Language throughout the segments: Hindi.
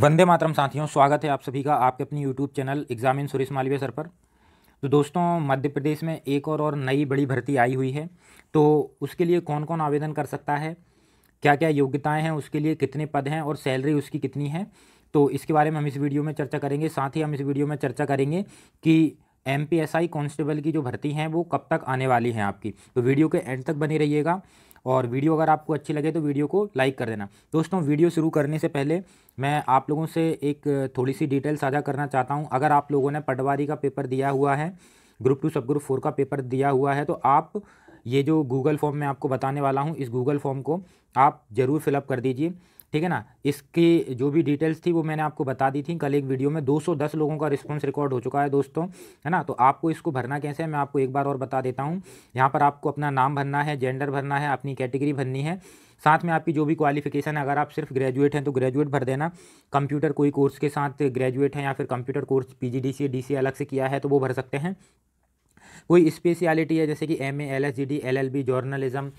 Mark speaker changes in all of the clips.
Speaker 1: वंदे मातरम साथियों स्वागत है आप सभी का आपके अपनी YouTube channel examine Suresh Malviya sir पर तो दोस्तों मध्य प्रदेश में एक और और नई बड़ी भर्ती आई हुई है तो उसके लिए कौन कौन आवेदन कर सकता है क्या क्या योग्यताएं हैं उसके लिए कितने पद हैं और सैलरी उसकी कितनी है तो इसके बारे में हम इस वीडियो में चर्चा करेंगे साथ ही हम इस वीडियो में चर्चा करेंगे कि एम पी कांस्टेबल की जो भर्ती हैं वो कब तक आने वाली हैं आपकी तो वीडियो के एंड तक बनी रहिएगा और वीडियो अगर आपको अच्छी लगे तो वीडियो को लाइक कर देना दोस्तों वीडियो शुरू करने से पहले मैं आप लोगों से एक थोड़ी सी डिटेल साझा करना चाहता हूँ अगर आप लोगों ने पटवारी का पेपर दिया हुआ है ग्रुप टू सब ग्रुप फोर का पेपर दिया हुआ है तो आप ये जो गूगल फॉर्म मैं आपको बताने वाला हूँ इस गूगल फॉर्म को आप ज़रूर फिलअप कर दीजिए ठीक है ना इसकी जो भी डिटेल्स थी वो मैंने आपको बता दी थी कल एक वीडियो में 210 लोगों का रिस्पॉन्स रिकॉर्ड हो चुका है दोस्तों है ना तो आपको इसको भरना कैसे है मैं आपको एक बार और बता देता हूँ यहाँ पर आपको अपना नाम भरना है जेंडर भरना है अपनी कैटेगरी भरनी है साथ में आपकी जो भी क्वालिफिकेशन है अगर आप सिर्फ ग्रेजुएट हैं तो ग्रेजुएट भर देना कंप्यूटर कोई कोर्स के साथ ग्रेजुएट हैं या फिर computer course P G D C D C अलग से किया है तो वो भर सकते हैं कोई स्पेशलिटी है जैसे कि M A L S G D L L B journalism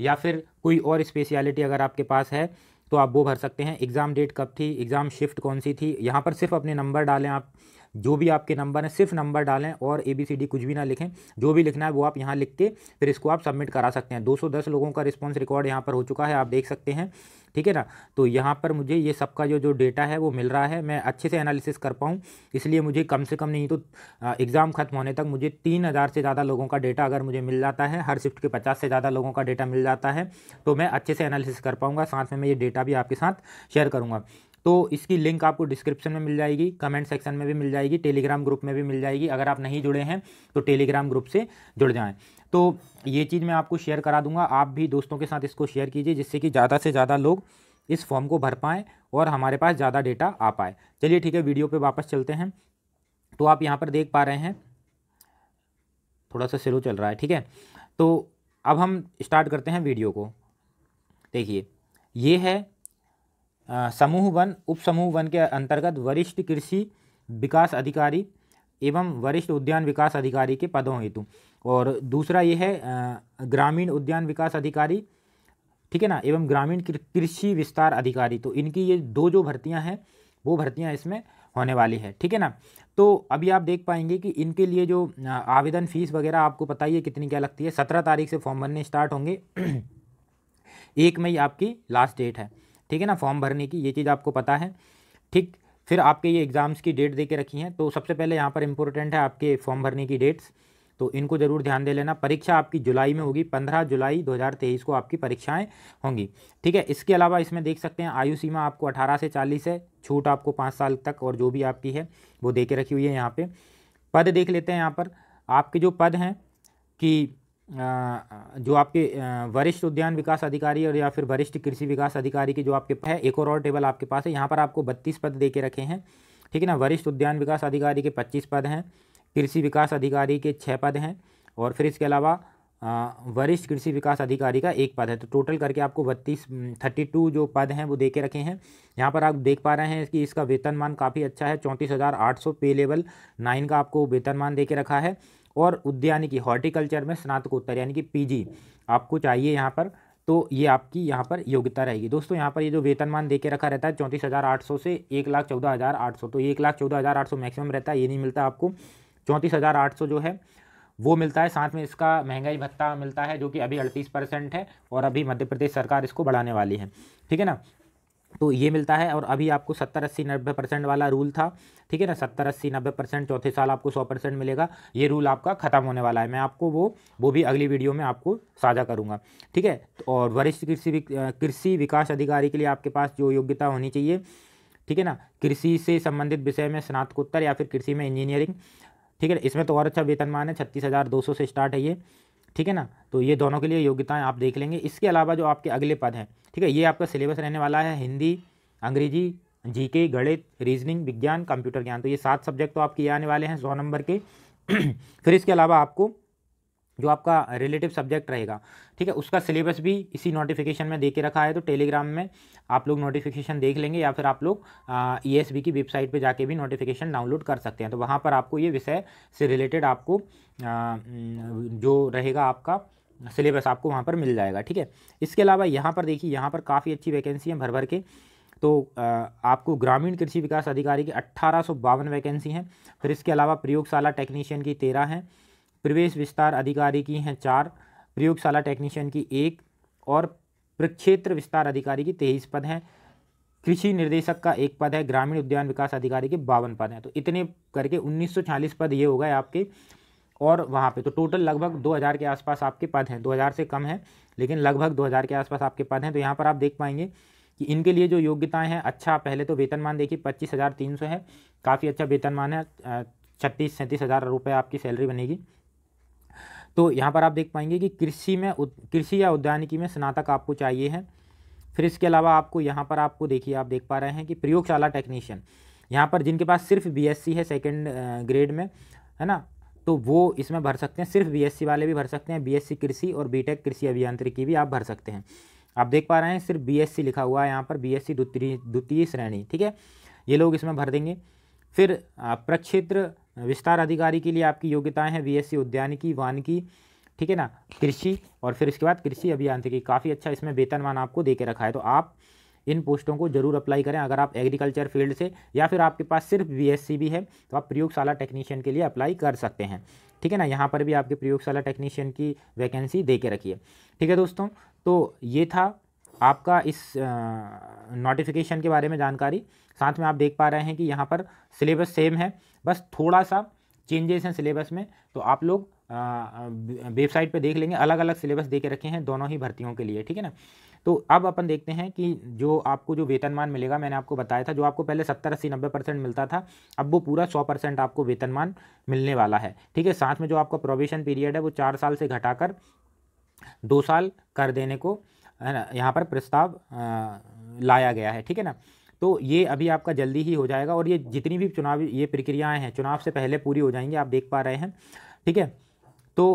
Speaker 1: या फिर कोई और स्पेशलिटी अगर आपके पास है तो आप वो भर सकते हैं एग्ज़ाम डेट कब थी एग्ज़ाम शिफ्ट कौन सी थी यहाँ पर सिर्फ अपने नंबर डालें आप जो भी आपके नंबर हैं सिर्फ नंबर डालें और ए बी सी डी कुछ भी ना लिखें जो भी लिखना है वो आप यहाँ लिख के फिर इसको आप सबमिट करा सकते हैं 210 लोगों का रिस्पॉन्स रिकॉर्ड यहाँ पर हो चुका है आप देख सकते हैं ठीक है ना तो यहाँ पर मुझे ये सबका जो जो डेटा है वो मिल रहा है मैं अच्छे से एनालिसिस कर पाऊँ इसलिए मुझे कम से कम नहीं तो एग्ज़ाम ख़त्म होने तक मुझे तीन हज़ार से ज़्यादा लोगों का डेटा अगर मुझे मिल जाता है हर शिफ्ट के पचास से ज़्यादा लोगों का डेटा मिल जाता है तो मैं अच्छे से एनालिसिस कर पाऊँगा साथ में मैं ये डेटा भी आपके साथ शेयर करूँगा तो इसकी लिंक आपको डिस्क्रिप्शन में मिल जाएगी कमेंट सेक्शन में भी मिल जाएगी टेलीग्राम ग्रुप में भी मिल जाएगी अगर आप नहीं जुड़े हैं तो टेलीग्राम ग्रुप से जुड़ जाएँ तो ये चीज़ मैं आपको शेयर करा दूंगा आप भी दोस्तों के साथ इसको शेयर कीजिए जिससे कि ज़्यादा से ज़्यादा लोग इस फॉर्म को भर पाएँ और हमारे पास ज़्यादा डेटा आ पाए चलिए ठीक है वीडियो पर वापस चलते हैं तो आप यहाँ पर देख पा रहे हैं थोड़ा सा स्लो चल रहा है ठीक है तो अब हम स्टार्ट करते हैं वीडियो को देखिए ये है समूह वन उप समूह वन के अंतर्गत वरिष्ठ कृषि विकास अधिकारी एवं वरिष्ठ उद्यान विकास अधिकारी के पदों हेतु और दूसरा ये है ग्रामीण उद्यान विकास अधिकारी ठीक है ना एवं ग्रामीण कृषि विस्तार अधिकारी तो इनकी ये दो जो भर्तियां हैं वो भर्तियां इसमें होने वाली है ठीक है ना तो अभी आप देख पाएंगे कि इनके लिए जो आवेदन फीस वगैरह आपको पता ही है कितनी क्या लगती है सत्रह तारीख से फॉर्म भरने स्टार्ट होंगे एक मई आपकी लास्ट डेट है ठीक है ना फॉर्म भरने की ये चीज़ आपको पता है ठीक फिर आपके ये एग्ज़ाम्स की डेट दे के रखी हैं तो सबसे पहले यहाँ पर इंपॉर्टेंट है आपके फॉर्म भरने की डेट्स तो इनको ज़रूर ध्यान दे लेना परीक्षा आपकी जुलाई में होगी 15 जुलाई 2023 को आपकी परीक्षाएं होंगी ठीक है इसके अलावा इसमें देख सकते हैं आयु सीमा आपको 18 से 40 है छूट आपको पाँच साल तक और जो भी आपकी है वो दे के रखी हुई है यहाँ पर पद देख लेते हैं यहाँ पर आपके जो पद हैं कि जो आपके वरिष्ठ उद्यान विकास अधिकारी और या फिर वरिष्ठ कृषि विकास अधिकारी की जो आपके है एक और और टेबल आपके पास है यहाँ पर आपको बत्तीस पद दे के रखे हैं ठीक है ना वरिष्ठ उद्यान विकास अधिकारी के पच्चीस पद हैं कृषि विकास अधिकारी के छः पद हैं और फिर इसके अलावा वरिष्ठ कृषि विकास अधिकारी का एक पद है तो टोटल करके आपको बत्तीस थर्टी टू जो पद हैं वो दे के रखे हैं यहाँ पर आप देख पा रहे हैं कि इसका वेतनमान काफ़ी अच्छा है चौंतीस हज़ार आठ सौ पे लेवल नाइन का आपको वेतनमान दे के रखा है और की हॉर्टिकल्चर में स्नातकोत्तर यानी कि पीजी आपको चाहिए यहाँ पर तो ये आपकी यहाँ पर योग्यता रहेगी दोस्तों यहाँ पर ये जो वेतनमान दे के रखा रहता है चौंतीस हज़ार आठ सौ से एक लाख चौदह हज़ार आठ सौ तो एक लाख चौदह हज़ार आठ सौ मैक्सिमम रहता है ये नहीं मिलता आपको चौंतीस हज़ार आठ सौ जो है वो मिलता है साथ में इसका महंगाई भत्ता मिलता है जो कि अभी अड़तीस परसेंट है और अभी मध्य प्रदेश सरकार इसको बढ़ाने वाली है ठीक है ना तो ये मिलता है और अभी आपको सत्तर अस्सी नब्बे परसेंट वाला रूल था ठीक है ना सत्तर अस्सी नब्बे परसेंट चौथे साल आपको सौ परसेंट मिलेगा ये रूल आपका खत्म होने वाला है मैं आपको वो वो भी अगली वीडियो में आपको साझा करूँगा ठीक है और वरिष्ठ कृषि कृषि विकास अधिकारी के लिए आपके पास जो योग्यता होनी चाहिए ठीक है ना कृषि से संबंधित विषय में स्नातकोत्तर या फिर कृषि में इंजीनियरिंग ठीक है इसमें तो और अच्छा वेतनमान है छत्तीस हज़ार दो सौ से स्टार्ट है ये ठीक है ना तो ये दोनों के लिए योग्यताएं आप देख लेंगे इसके अलावा जो आपके अगले पद हैं ठीक है ये आपका सिलेबस रहने वाला है हिंदी अंग्रेजी जीके गणित रीजनिंग विज्ञान कंप्यूटर ज्ञान तो ये सात सब्जेक्ट तो आपके ये आने वाले हैं सौ नंबर के फिर इसके अलावा आपको जो आपका रिलेटिव सब्जेक्ट रहेगा ठीक है उसका सिलेबस भी इसी नोटिफिकेशन में दे के रखा है तो टेलीग्राम में आप लोग नोटिफिकेशन देख लेंगे या फिर आप लोग ई e की वेबसाइट पर जाके भी नोटिफिकेशन डाउनलोड कर सकते हैं तो वहाँ पर आपको ये विषय से रिलेटेड आपको आ, जो रहेगा आपका सिलेबस आपको वहाँ पर मिल जाएगा ठीक है इसके अलावा यहाँ पर देखिए यहाँ पर काफ़ी अच्छी वैकेंसी हैं भर भर के तो आपको ग्रामीण कृषि विकास अधिकारी की अट्ठारह वैकेंसी हैं फिर इसके अलावा प्रयोगशाला टेक्नीशियन की तेरह हैं प्रवेश विस्तार अधिकारी की हैं चार प्रयोगशाला टेक्नीशियन की एक और प्रक्षेत्र विस्तार अधिकारी की तेईस पद हैं कृषि निर्देशक का एक पद है ग्रामीण उद्यान विकास अधिकारी के बावन पद हैं तो इतने करके 1940 पद ये हो गए आपके और वहाँ पे तो टोटल लगभग 2000 के आसपास आपके पद हैं 2000 से कम है लेकिन लगभग 2000 के आसपास आपके पद हैं तो यहाँ पर आप देख पाएंगे कि इनके लिए जो योग्यताएं हैं अच्छा पहले तो वेतनमान देखिए पच्चीस हज़ार तीन सौ है काफ़ी अच्छा वेतनमान है छत्तीस सैंतीस हज़ार रुपये आपकी सैलरी बनेगी तो यहाँ पर आप देख पाएंगे कि कृषि में कृषि या उद्यानिकी में स्नातक आपको चाहिए है फिर इसके अलावा आपको यहाँ पर आपको देखिए आप देख पा रहे हैं कि प्रयोगशाला टेक्नीशियन यहाँ पर जिनके पास सिर्फ बीएससी है सेकेंड ग्रेड में है ना तो वो इसमें भर सकते हैं सिर्फ बीएससी वाले भी भर सकते हैं बीएससी कृषि और बीटेक कृषि अभियांत्रिकी भी आप भर सकते हैं आप देख पा रहे हैं सिर्फ बीएससी लिखा हुआ है यहाँ पर बीएससी द्वितीय द्वितीय श्रेणी ठीक है ये लोग इसमें भर देंगे फिर प्रक्षेत्र विस्तार अधिकारी के लिए आपकी योग्यताएं हैं बीएससी उद्यानिकी वानिकी ठीक है ना कृषि और फिर उसके बाद कृषि अभियांत्रिकी काफ़ी अच्छा इसमें वेतनमान आपको दे के रखा है तो आप इन पोस्टों को जरूर अप्लाई करें अगर आप एग्रीकल्चर फील्ड से या फिर आपके पास सिर्फ बीएससी भी है तो आप प्रयोगशाला टेक्नीशियन के लिए अप्लाई कर सकते हैं ठीक है ना यहाँ पर भी आपके प्रयोगशाला टेक्नीशियन की वैकेंसी दे के रखिए ठीक है दोस्तों तो ये था आपका इस नोटिफिकेशन के बारे में जानकारी साथ में आप देख पा रहे हैं कि यहाँ पर सिलेबस सेम है बस थोड़ा सा चेंजेस हैं सिलेबस में तो आप लोग वेबसाइट पे देख लेंगे अलग अलग सिलेबस दे के रखे हैं दोनों ही भर्तियों के लिए ठीक है ना तो अब अपन देखते हैं कि जो आपको जो वेतनमान मिलेगा मैंने आपको बताया था जो आपको पहले सत्तर अस्सी नब्बे परसेंट मिलता था अब वो पूरा सौ परसेंट आपको वेतनमान मिलने वाला है ठीक है साथ में जो आपका प्रोविशन पीरियड है वो चार साल से घटा दो साल कर देने को है ना यहाँ पर प्रस्ताव लाया गया है ठीक है ना तो ये अभी आपका जल्दी ही हो जाएगा और ये जितनी भी चुनावी ये प्रक्रियाएँ हैं चुनाव से पहले पूरी हो जाएंगी आप देख पा रहे हैं ठीक है तो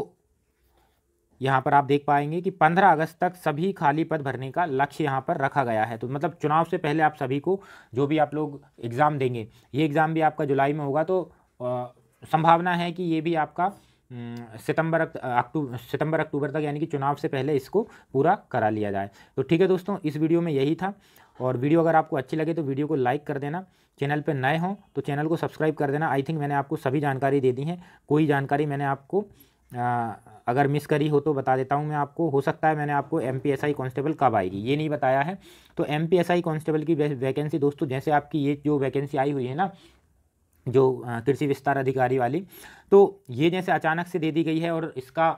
Speaker 1: यहाँ पर आप देख पाएंगे कि 15 अगस्त तक सभी खाली पद भरने का लक्ष्य यहाँ पर रखा गया है तो मतलब चुनाव से पहले आप सभी को जो भी आप लोग एग्ज़ाम देंगे ये एग्ज़ाम भी आपका जुलाई में होगा तो आ, संभावना है कि ये भी आपका हम्म, सितंबर अक्टूबर सितंबर अक्टूबर तक यानी कि चुनाव से पहले इसको पूरा करा लिया जाए तो ठीक है दोस्तों इस वीडियो में यही था और वीडियो अगर आपको अच्छी लगे तो वीडियो को लाइक कर देना चैनल पर नए हों तो चैनल को सब्सक्राइब कर देना आई थिंक मैंने आपको सभी जानकारी दे दी है कोई जानकारी मैंने आपको आ, अगर मिस करी हो तो बता देता हूँ मैं आपको हो सकता है मैंने आपको M P S I constable कब आएगी ये नहीं बताया है तो M P S I constable की वैकेंसी दोस्तों जैसे आपकी ये जो वैकेंसी आई हुई है ना जो कृषि विस्तार अधिकारी वाली तो ये जैसे अचानक से दे दी गई है और इसका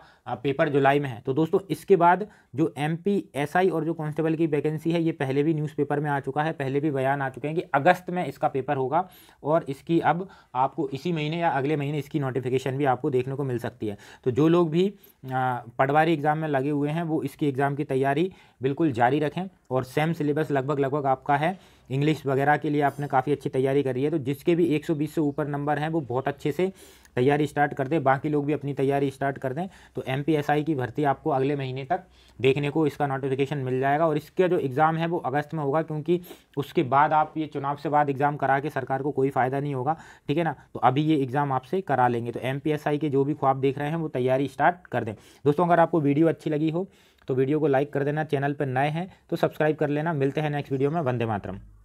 Speaker 1: पेपर जुलाई में है तो दोस्तों इसके बाद जो एम पी एस आई और जो कांस्टेबल की वैकेंसी है ये पहले भी न्यूज़पेपर में आ चुका है पहले भी बयान आ चुके हैं कि अगस्त में इसका पेपर होगा और इसकी अब आपको इसी महीने या अगले महीने इसकी नोटिफिकेशन भी आपको देखने को मिल सकती है तो जो लोग भी पटवारी एग्ज़ाम में लगे हुए हैं वो इसकी एग्ज़ाम की तैयारी बिल्कुल जारी रखें और सेम सिलेबस लगभग लगभग आपका है इंग्लिश वगैरह के लिए आपने काफ़ी अच्छी तैयारी करी है तो जिसके भी 120 से ऊपर नंबर हैं वो बहुत अच्छे से तैयारी स्टार्ट कर दें बाकी लोग भी अपनी तैयारी स्टार्ट कर दें तो एम की भर्ती आपको अगले महीने तक देखने को इसका नोटिफिकेशन मिल जाएगा और इसका जो एग्ज़ाम है वो अगस्त में होगा क्योंकि उसके बाद आप ये चुनाव से बाद एग्ज़ाम करा के सरकार को कोई फ़ायदा नहीं होगा ठीक है ना तो अभी ये एग्ज़ाम आपसे करा लेंगे तो एम के जो भी ख्वाब देख रहे हैं वो तैयारी स्टार्ट कर दें दोस्तों अगर आपको वीडियो अच्छी लगी हो तो वीडियो को लाइक कर देना चैनल पर नए हैं तो सब्सक्राइब कर लेना मिलते हैं नेक्स्ट वीडियो में वंदे मातरम